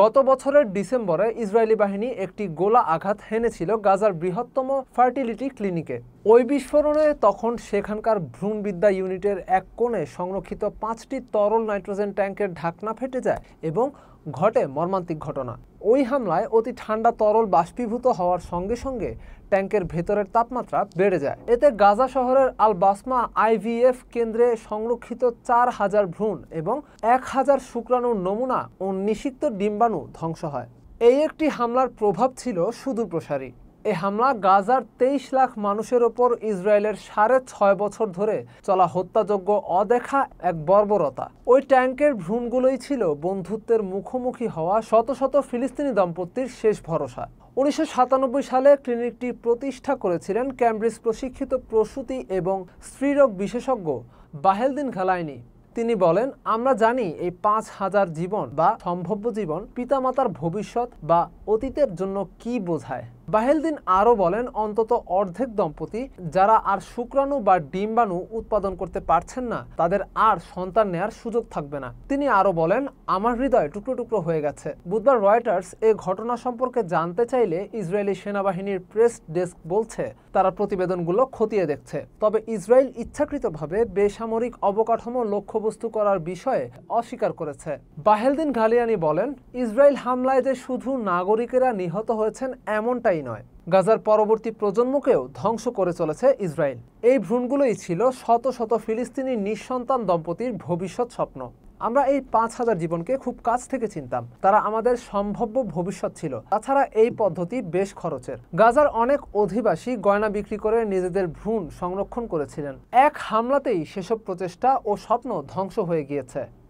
গত বছরের ডিসেম্বরে ইসরায়েলি বাহিনী একটি গোলা আঘাত হেনেছিল গাজার বৃহত্তম ফার্টিলিটি ক্লিনিকে ওই বিস্ফোরণে তখন সেখানকার ভ্রূণবিদ্যা ইউনিটের এক কোণে সংরক্ষিত পাঁচটি তরল নাইট্রোজেন ট্যাঙ্কের ঢাকনা ফেটে যায় এবং ঘটে মর্মান্তিক ঘটনা ওই হামলায় অতি ঠান্ডা তরল বাষ্পীভূত হওয়ার সঙ্গে সঙ্গে ট্যাঙ্কের ভেতরের তাপমাত্রা বেড়ে যায় এতে গাজা শহরের আল বাসমা আইভিএফ কেন্দ্রে সংরক্ষিত চার হাজার ভ্রূণ এবং এক হাজার শুক্রাণুর নমুনা ও নিষিক্ত ডিম্বাণু ধ্বংস হয় এই একটি হামলার প্রভাব ছিল সুদূরপ্রসারী এ হামলা গাজার তেইশ লাখ মানুষের ওপর ইসরায়েলের সাড়ে ছয় বছর ধরে চলা হত্যাযোগ্য অদেখা এক বর্বরতা ওই ট্যাঙ্কের ভ্রূণগুলোই ছিল বন্ধুত্বের মুখোমুখি হওয়া শত শত ফিলিস্তিনি দম্পতির শেষ ভরসা উনিশশো সালে ক্লিনিকটি প্রতিষ্ঠা করেছিলেন ক্যামব্রিজ প্রশিক্ষিত প্রসূতি এবং স্ত্রীরোগ বিশেষজ্ঞ বাহেলদিন খালাইনি তিনি বলেন আমরা জানি এই পাঁচ হাজার জীবন বা সম্ভাব্য জীবন পিতামাতার ভবিষ্যৎ বা অতীতের জন্য কি বোঝায় বাহেলদিন আরও বলেন অন্তত অর্ধেক দম্পতি যারা আর শুক্রাণু বা ডিম্বাণু উৎপাদন করতে পারছেন না তাদের আর সন্তান নেয়ার সুযোগ থাকবে না তিনি আরও বলেন আমার হৃদয় টুকরো টুকরো হয়ে গেছে বুধবার রয়টার্স এ ঘটনা সম্পর্কে জানতে চাইলে ইসরায়েলি সেনাবাহিনীর প্রেস ডেস্ক বলছে তারা প্রতিবেদনগুলো খতিয়ে দেখছে তবে ইসরায়েল ইচ্ছাকৃতভাবে বেসামরিক অবকাঠামো লক্ষ্যবস্তু করার বিষয়ে অস্বীকার করেছে বাহেলদিন ঘালিয়ানি বলেন ইসরায়েল হামলায় যে শুধু নাগরিকেরা নিহত হয়েছেন এমনটাই গাজাই নয় গাজার পরবর্তী প্রজন্মকেও ধ্বংস করে চলেছে ইসরায়েল এই ভ্রূণগুলোই ছিল শত শত ফিলিস্তিনি নিঃসন্তান দম্পতির ভবিষ্যৎ স্বপ্ন আমরা এই পাঁচ হাজার জীবনকে খুব কাছ থেকে চিনতাম তারা আমাদের সম্ভাব্য ভবিষ্যৎ ছিল তাছাড়া এই পদ্ধতি বেশ খরচের গাজার অনেক অধিবাসী গয়না বিক্রি করে নিজেদের ভ্রূণ সংরক্ষণ করেছিলেন এক হামলাতেই সেসব প্রচেষ্টা ও স্বপ্ন ধ্বংস হয়ে গিয়েছে